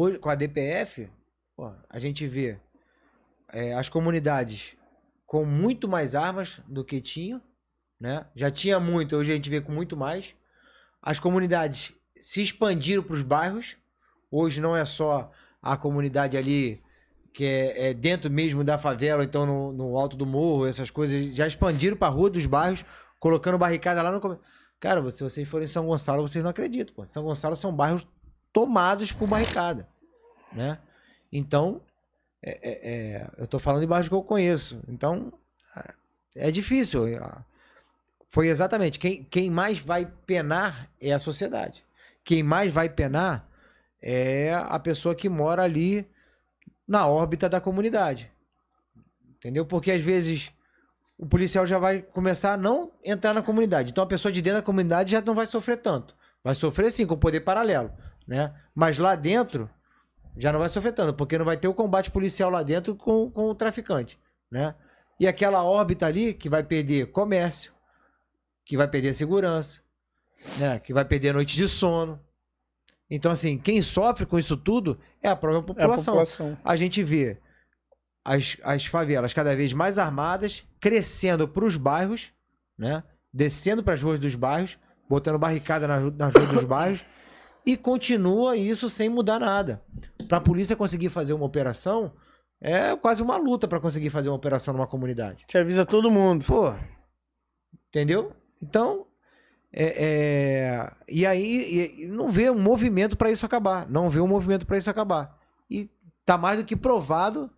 Hoje, com a DPF, pô, a gente vê é, as comunidades com muito mais armas do que tinham, né? Já tinha muito, hoje a gente vê com muito mais. As comunidades se expandiram para os bairros. Hoje não é só a comunidade ali que é, é dentro mesmo da favela, então no, no, alto do morro, essas coisas, já expandiram para a rua dos bairros, colocando barricada lá no. Cara, se vocês forem em São Gonçalo, vocês não acreditam. Pô. São Gonçalo são bairros tomados por barricada, né? Então, é, é, é eu estou falando de do que eu conheço. Então, é, é difícil. Ah, foi exatamente. Quem, quem mais vai penar é a sociedade. Quem mais vai penar é a pessoa que mora ali na órbita da comunidade. Entendeu? Porque às vezes o policial já vai começar a não entrar na comunidade. Então a pessoa de dentro da comunidade já não vai sofrer tanto. Vai sofrer sim, com poder paralelo né? Mas lá dentro já não vai se afetando, porque não vai ter o combate policial lá dentro com, com o traficante, né? E aquela órbita ali que vai perder comércio, que vai perder segurança, né? Que vai perder noite de sono. Então, assim, quem sofre com isso tudo é a própria população. É a, população. a gente vê as, as favelas cada vez mais armadas, crescendo para os bairros, né? Descendo para as ruas dos bairros, botando barricada nas nas ruas dos bairros e continua isso sem mudar nada. Para a polícia conseguir fazer uma operação, é quase uma luta para conseguir fazer uma operação numa comunidade. Você avisa todo mundo. Pô, entendeu? Então, é, é, e aí e, não vê um movimento para isso acabar. Não vê um movimento para isso acabar. E tá mais do que provado,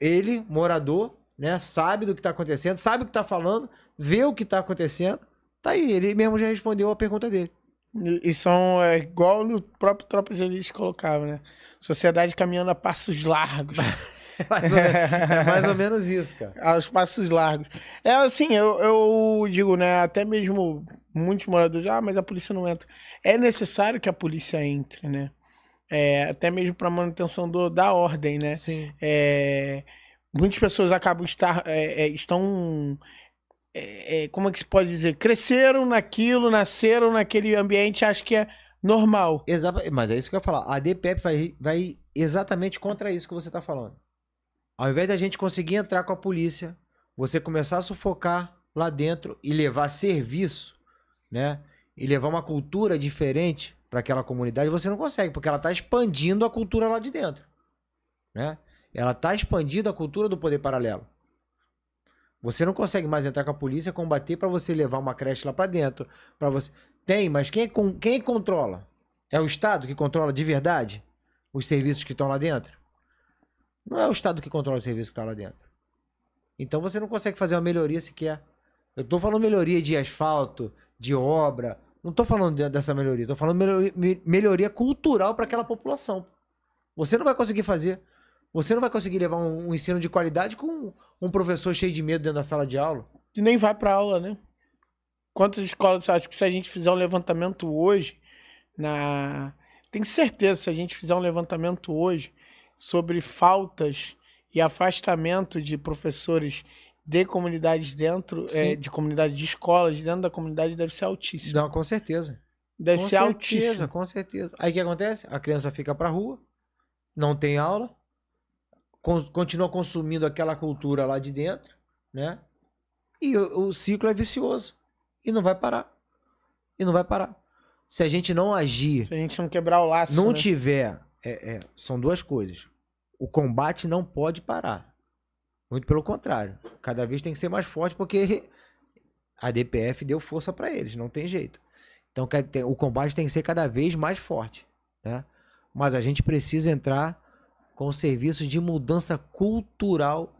ele, morador, né, sabe do que está acontecendo, sabe o que está falando, vê o que está acontecendo. Tá aí, ele mesmo já respondeu a pergunta dele. E, e, são é, igual o próprio Tropa de Elite colocava, né? Sociedade caminhando a passos largos. mais menos, é mais ou menos isso, cara. Aos passos largos. É assim, eu, eu digo, né? Até mesmo muitos moradores, ah, mas a polícia não entra. É necessário que a polícia entre, né? É, até mesmo para manutenção do, da ordem, né? Sim. É, muitas pessoas acabam estar, é, é estão é, é, como é que se pode dizer? Cresceram naquilo, nasceram naquele ambiente, acho que é normal. Exato, mas é isso que eu ia falar. A DPEP vai, vai exatamente contra isso que você está falando. Ao invés da gente conseguir entrar com a polícia, você começar a sufocar lá dentro e levar serviço, né? E levar uma cultura diferente para aquela comunidade, você não consegue, porque ela está expandindo a cultura lá de dentro, né? Ela está expandindo a cultura do poder paralelo. Você não consegue mais entrar com a polícia, combater para você levar uma creche lá para dentro, para você. Tem, mas quem, é quem é controla? É o Estado que controla de verdade os serviços que estão lá dentro? Não é o Estado que controla os serviços que estão tá lá dentro. Então você não consegue fazer uma melhoria sequer. Eu estou falando melhoria de asfalto, de obra. Não estou falando dessa melhoria. Estou falando melhoria, melhoria cultural para aquela população. Você não vai conseguir fazer. Você não vai conseguir levar um, um ensino de qualidade com um professor cheio de medo dentro da sala de aula. E nem vai para aula, né? Quantas escolas, acho que se a gente fizer um levantamento hoje, na tenho certeza, se a gente fizer um levantamento hoje sobre faltas e afastamento de professores de comunidades dentro, é, de comunidades de escolas, dentro da comunidade, deve ser altíssimo. Não, com certeza. Deve com ser certeza, altíssimo. Com certeza. Aí o que acontece? A criança fica para rua, não tem aula, con continua consumindo aquela cultura lá de dentro, né? E o, o ciclo é vicioso e não vai parar. E não vai parar. Se a gente não agir, se a gente não quebrar o laço, não né? tiver, é, é, são duas coisas. O combate não pode parar. Muito pelo contrário, cada vez tem que ser mais forte porque a DPF deu força para eles, não tem jeito. Então o combate tem que ser cada vez mais forte, né? Mas a gente precisa entrar com o serviço de mudança cultural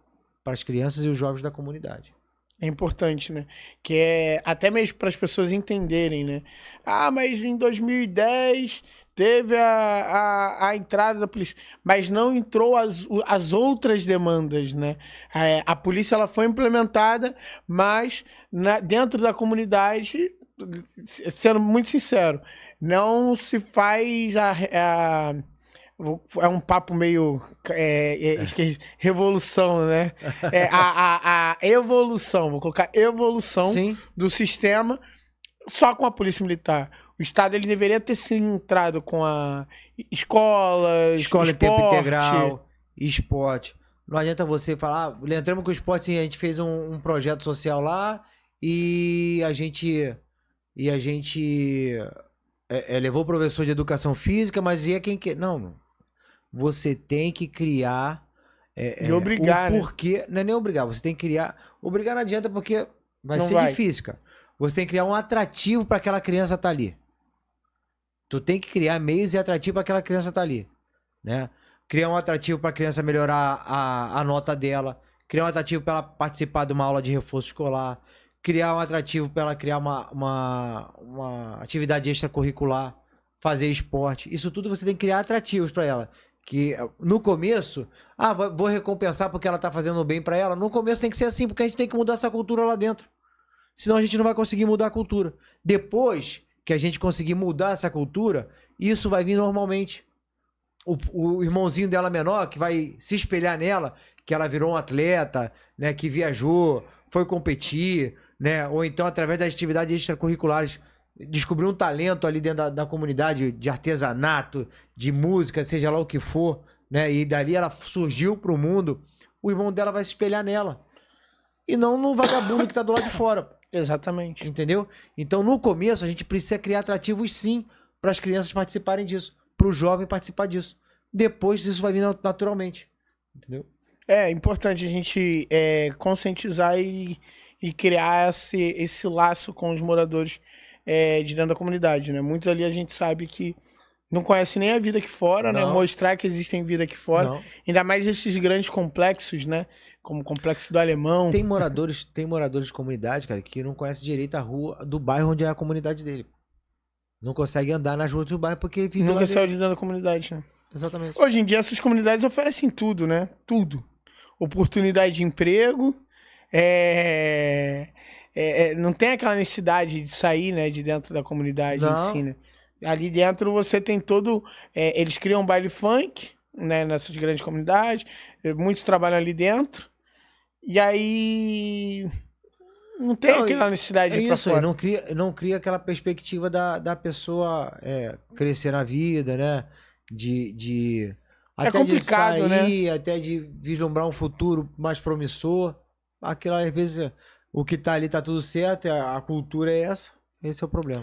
para as crianças e os jovens da comunidade. É importante, né? Que é até mesmo para as pessoas entenderem, né? Ah, mas em 2010 teve a, a, a, entrada da polícia, mas não entrou as, as outras demandas, né? É, a polícia ela foi implementada, mas na, dentro da comunidade, sendo muito sincero, não se faz a, a é um papo meio é, é, é. é revolução, né? É, a, a, a, evolução, vou colocar evolução Sim. do sistema só com a polícia militar. O Estado ele deveria ter se entrado com a escola, escola esporte. tempo integral, esporte. Não adianta você falar, ah, entramos com o esporte, sim, a gente fez um, um projeto social lá e a gente e a gente é, é, levou o professor de educação física, mas e é quem que. Não, você tem que criar. É, de é, obrigar. Né? porque, Não é nem obrigar, você tem que criar. Obrigar não adianta porque vai não ser vai. difícil, cara. Você tem que criar um atrativo para aquela criança estar tá ali. Tu tem que criar meios e atrativo para aquela criança estar tá ali. Né? Criar um atrativo para a criança melhorar a, a nota dela. Criar um atrativo para ela participar de uma aula de reforço escolar. Criar um atrativo para ela criar uma, uma, uma atividade extracurricular fazer esporte. Isso tudo você tem que criar atrativos para ela que no começo, ah, vou recompensar porque ela tá fazendo bem para ela. No começo tem que ser assim, porque a gente tem que mudar essa cultura lá dentro. Senão a gente não vai conseguir mudar a cultura. Depois que a gente conseguir mudar essa cultura, isso vai vir normalmente. O, o irmãozinho dela menor, que vai se espelhar nela, que ela virou um atleta, né, que viajou, foi competir, né, ou então através das atividades extracurriculares descobriu um talento ali dentro da, da, comunidade de artesanato, de música, seja lá o que for, né? E dali ela surgiu pro mundo, o irmão dela vai se espelhar nela. E não no vagabundo que tá do lado de fora. Exatamente. Entendeu? Então, no começo, a gente precisa criar atrativos sim para as crianças participarem disso, para o jovem participar disso. Depois isso vai vir naturalmente. Entendeu? É, é importante a gente é, conscientizar e, e criar esse, esse laço com os moradores é, de dentro da comunidade, né? Muitos ali a gente sabe que não conhece nem a vida aqui fora, né? não. né? Mostrar que existem vida aqui fora. Não. Ainda mais esses grandes complexos, né? Como o complexo do alemão. Tem moradores, tem moradores de comunidade, cara, que não conhece direito a rua do bairro onde é a comunidade dele. Não consegue andar nas ruas do bairro porque vive Nunca saiu de dentro da comunidade, né? Exatamente. Hoje em dia essas comunidades oferecem tudo, né? Tudo. Oportunidade de emprego, é... É, é, não tem aquela necessidade de sair, né, de dentro da comunidade não. em si, né? Ali dentro você tem todo. É, eles criam baile funk, né, nessas grandes comunidades, é, muitos trabalham ali dentro. E aí. Não tem não, aquela necessidade de é ir isso, pra fora. Não cria, não cria aquela perspectiva da, da pessoa crescer na vida, né? De. de até é complicado, de né? sair, né? Até de vislumbrar um futuro mais promissor. Aquilo às vezes o que tá ali tá tudo certo, a, a cultura é essa. Esse é o problema.